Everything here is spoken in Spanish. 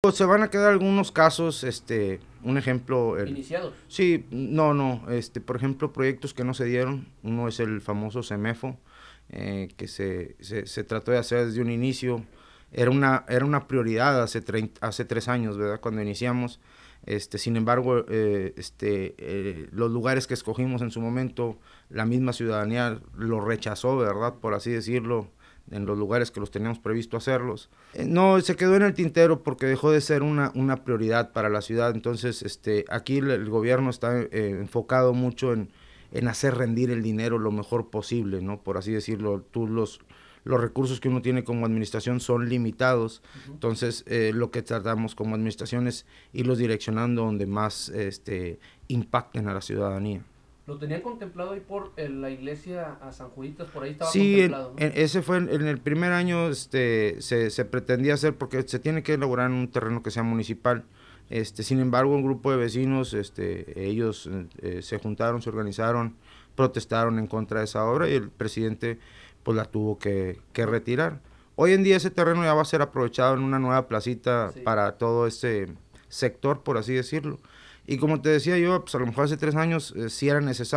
Pues, se van a quedar algunos casos, este, un ejemplo... ¿Iniciados? Sí, no, no, este, por ejemplo, proyectos que no se dieron, uno es el famoso CEMEFO, eh, que se, trató de hacer desde un inicio, era una, era una prioridad hace, hace tres años, ¿verdad?, cuando iniciamos, este, sin embargo, eh, este, eh, los lugares que escogimos en su momento, la misma ciudadanía lo rechazó, ¿verdad?, por así decirlo, en los lugares que los teníamos previsto hacerlos. Eh, no, se quedó en el tintero porque dejó de ser una, prioridad para la ciudad. Entonces, este, aquí el, gobierno está eh, enfocado mucho en, hacer rendir el dinero lo mejor posible, ¿no? Por así decirlo, tú los, los recursos que uno tiene como administración son limitados. Entonces, eh, lo que tratamos como administración es irlos direccionando donde más este, impacten a la ciudadanía lo tenía contemplado ahí por eh, la iglesia a San Juditas, por ahí estaba contemplado. Sí, ese fue en, el primer año, este, se, pretendía hacer porque se tiene que elaborar en un terreno que sea municipal. Este, sin embargo, un grupo de vecinos, este, ellos eh, se juntaron, se organizaron, protestaron en contra de esa obra y el presidente pues la tuvo que, retirar. Hoy en día ese terreno ya va a ser aprovechado en una nueva placita para todo este sector, por así decirlo. Y como te decía yo, pues a lo mejor hace tres años eh, sí era necesario.